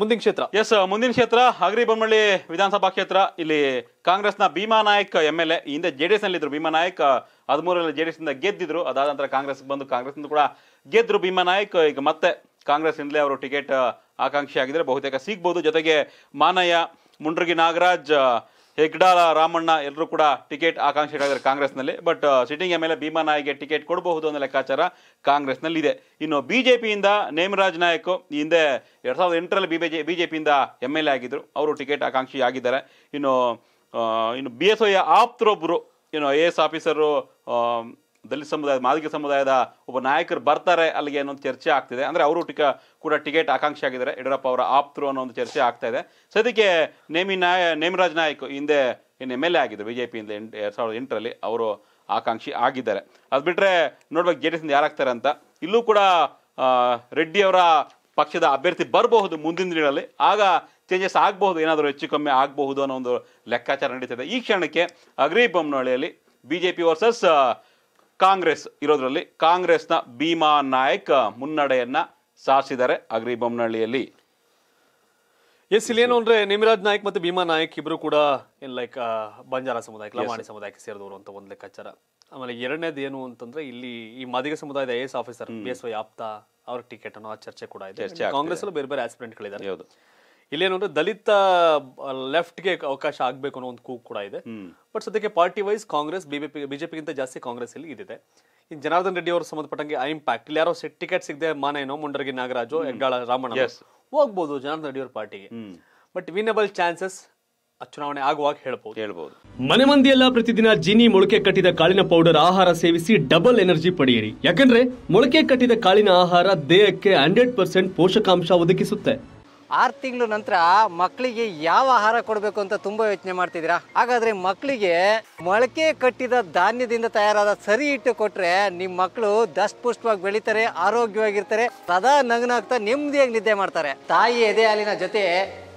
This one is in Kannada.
ಮುಂದಿನ ಕ್ಷೇತ್ರ ಎಸ್ ಮುಂದಿನ ಕ್ಷೇತ್ರ ಹಗರಿ ಬೊಮ್ಮಳ್ಳಿ ವಿಧಾನಸಭಾ ಕ್ಷೇತ್ರ ಇಲ್ಲಿ ಕಾಂಗ್ರೆಸ್ನ Bhima Naik M L A ಹಿಂದೆ ಜೆ ಡಿ ಎಸ್ ಇದ್ರು ಭೀಮಾ ನಾಯಕ್ ಹದಿಮೂರರಲ್ಲಿ ಜೆ ಡಿ ಎಸ್ ಇಂದ ಗೆದ್ದಿದ್ರು ಅದಾದ ನಂತರ ಕಾಂಗ್ರೆಸ್ ಬಂದು ಕಾಂಗ್ರೆಸ್ ಕೂಡ ಗೆದ್ರು ಭೀಮಾ ನಾಯಕ್ ಈಗ ಮತ್ತೆ ಕಾಂಗ್ರೆಸ್ ಇಂದಲೇ ಅವರು ಟಿಕೆಟ್ ಆಕಾಂಕ್ಷಿ ಆಗಿದ್ರೆ ಬಹುತೇಕ ಸಿಗ್ಬಹುದು ಜೊತೆಗೆ ಮಾನಯ್ಯ ಮುಂಡ್ರಗಿ ನಾಗರಾಜ್ ಹೆಗ್ಡಾಲ ರಾಮಣ್ಣ ಎಲ್ಲರೂ ಕೂಡ ಟಿಕೆಟ್ ಆಕಾಂಕ್ಷಿಗಳಾಗಿದ್ದಾರೆ ಕಾಂಗ್ರೆಸ್ನಲ್ಲಿ but sitting M L A Bhima ನಾಯ್ಗೆ ಟಿಕೆಟ್ ಕೊಡಬಹುದು ಅನ್ನೋ ಲೆಕ್ಕಾಚಾರ ಕಾಂಗ್ರೆಸ್ನಲ್ಲಿದೆ ಇನ್ನು ಬಿ ಜೆ ಪಿಯಿಂದ ನೇಮರಾಜ್ ನಾಯಕ್ ಹಿಂದೆ ಎರಡು ಸಾವಿರದ ಎಂಟರಲ್ಲಿ B B B J J ಪಿಯಿಂದ ಎಮ್ ಎಲ್ ಎ ಆಗಿದ್ದರು ಅವರು ಟಿಕೆಟ್ ಆಕಾಂಕ್ಷಿ ಆಗಿದ್ದಾರೆ ಇನ್ನು ಇನ್ನು ಬಿ ಎಸ್ ಒಯ ಆಪ್ತರೊಬ್ಬರು ಏನು I A S officer Dalit ಸಮುದಾಯದ ಮಾದಿಗ ಸಮುದಾಯದ ಒಬ್ಬ ನಾಯಕರು ಬರ್ತಾರೆ ಅಲ್ಲಿಗೆ ಅನ್ನೋ ಚರ್ಚೆ ಆಗ್ತಿದೆ ಅಂದರೆ ಅವರು ಟಿಕ ಕೂಡ ಟಿಕೆಟ್ ಆಕಾಂಕ್ಷಿ ಆಗಿದ್ದಾರೆ ಯಡಿಯೂರಪ್ಪ ಅವರ ಆಪ್ತರು ಅನ್ನೋ ಒಂದು ಚರ್ಚೆ ಆಗ್ತಾ ಇದೆ ಸದ್ಯಕ್ಕೆ ನೇಮಿ ನಾಯ ನೇಮರಾಜ್ ನಾಯಕ್ ಹಿಂದೆ ಏನು ಎಮ್ ಎಲ್ ಎ ಆಗಿದ್ದರು ಬಿ ಜೆ ಪಿಯಿಂದ ಎಂಟು ಎರಡು ಸಾವಿರದ ಎಂಟರಲ್ಲಿ ಅವರು ಆಕಾಂಕ್ಷಿ ಆಗಿದ್ದಾರೆ ಅದು ಬಿಟ್ಟರೆ ನೋಡ್ಬೇಕು ಜೆ ಡಿ ಇಂದ ಯಾರಾಗ್ತಾರೆ ಅಂತ ಇಲ್ಲೂ ಕೂಡ ರೆಡ್ಡಿ ಅವರ ಪಕ್ಷದ ಅಭ್ಯರ್ಥಿ ಬರಬಹುದು ಮುಂದಿನ ದಿನಗಳಲ್ಲಿ ಆಗ ಚೇಂಜಸ್ ಆಗಬಹುದು ಏನಾದರೂ ಹೆಚ್ಚು ಕಮ್ಮಿ ಆಗಬಹುದು ಅನ್ನೋ ಒಂದು ಲೆಕ್ಕಾಚಾರ ನಡೀತದೆ ಈ ಕ್ಷಣಕ್ಕೆ ಅಗ್ರಿ ಬೊಮ್ಮನಹಳ್ಳಿಯಲ್ಲಿ B J P versus Congress ಇರೋದ್ರಲ್ಲಿ ಕಾಂಗ್ರೆಸ್ನ ಭೀಮಾ ನಾಯಕ್ ಮುನ್ನಡೆಯನ್ನ ಸಾರಿಸಿದ್ದಾರೆ ಅಗ್ರಿ ಬೊಮ್ಮನಹಳ್ಳಿಯಲ್ಲಿ ಎಸ್ ಇಲ್ಲೇನು ಅಂದ್ರೆ ನಿಮಿರಾಜ್ ನಾಯಕ್ ಮತ್ತೆ ಭೀಮಾ ನಾಯಕ್ ಇಬ್ರು ಕೂಡ ಏನ್ ಲೈಕ್ ಬಂಜಾರ ಸಮುದಾಯಕ್ಕೆ ಲಮಾಣಿ ಸಮುದಾಯಕ್ಕೆ ಸೇರಿದವರು ಅಂತ ಒಂದ್ ಲೆಕ್ಕಾಚಾರ ಆಮೇಲೆ ಎರಡನೇದು ಏನು ಅಂತಂದ್ರೆ ಇಲ್ಲಿ ಈ ಮಾದಿಗ ಸಮುದಾಯದ I S officer B S Y ಆಪ್ತ ಅವ್ರ ಟಿಕೆಟ್ ಅನ್ನೋ ಚರ್ಚೆ ಕೂಡ ಇದೆ ಕಾಂಗ್ರೆಸ್ ಬೇರೆ ಬೇರೆ ಗಳಿದ್ದಾರೆ ಇಲ್ಲೇನೋಂದ್ರೆ ದಲಿತ ಲೆಫ್ಟ್ ಗೆ ಅವಕಾಶ ಆಗಬೇಕು ಅನ್ನೋ ಒಂದು ಕೂಗು ಕೂಡ ಇದೆ but ಸದ್ಯಕ್ಕೆ ಪಾರ್ಟಿ वाइज ಕಾಂಗ್ರೆಸ್ ಬಿಜೆಪಿ ಗಿಂತ ಜಾಸ್ತಿ ಕಾಂಗ್ರೆಸ್ ಅಲ್ಲಿ ಇದೆ ಜನಾರ್ಧನ ರೆಡ್ಡಿ ಅವರ ಸಮಂದಪಟ್ಟಂಗೆ ಐ ಆಮ್ ಪಾಕ್ ಟಿ ಲಾರೋ ಸೆ ಟಿಕೆಟ್ ಸಿಗದೇ ಮಾನೈನೋ ಮುಂಡರಗಿ ನಾಗರಾಜೋ ಎಗಳ ರಾಮಣ್ಣ ಯೆಸ್ ಹೋಗಬಹುದು ಜನಾರ್ಧನ ರೆಡ್ಡಿ ಅವರ ಪಾರ್ಟಿಗೆ but ವಿನೆಬಲ್ ಚಾನ್ಸಸ್ ಆ ಚುನಾವಣೆ ಆಗುವಾಗ ಹೇಳಬಹುದು ಮನೆಮಂದಿ ಎಲ್ಲ ಪ್ರತಿದಿನ ಜೀನಿ ಮೊಳಕೆ ಕಟ್ಟಿದ ಕಾಳಿನ ಪೌಡರ್ ಆಹಾರ ಸೇವಿಸಿ ಡಬಲ್ ಎನರ್ಜಿ ಪಡೆಯಿರಿ ಯಾಕಂದ್ರೆ ಮೊಳಕೆ ಕಟ್ಟಿದ ಕಾಳಿನ ಆಹಾರ ದೇಹಕ್ಕೆ 100% ಪೋಷಕಾಂಶವದಗಿಸುತ್ತದೆ ಆರು ತಿಂಗಳ ನಂತರ ಮಕ್ಕಳಿಗೆ ಯಾವ ಆಹಾರ ಕೊಡಬೇಕು ಅಂತ ತುಂಬ ಯೋಚನೆ ಮಾಡ್ತಿದ್ದೀರಾ ಹಾಗಾದ್ರೆ ಮಕ್ಕಳಿಗೆ ಮೊಳಕೆ ಕಟ್ಟಿದ ಧಾನ್ಯದಿಂದ ತಯಾರಾದ ಸರಿ ಹಿಟ್ಟು ಕೊಟ್ಟರೆ ನಿಮ್ಮ ಮಕ್ಕಳು ದಷ್ಟಪುಷ್ಟವಾಗಿ ಬೆಳೀತಾರೆ ಆರೋಗ್ಯವಾಗಿರ್ತಾರೆ ಸದಾ ನಗನಾಗ್ತಾ ನೆಮ್ಮದಿಯಾಗಿ ನಿದ್ದೆ ಮಾಡ್ತಾರೆ ತಾಯಿ ಎದೆ ಹಾಲಿನ ಜೊತೆ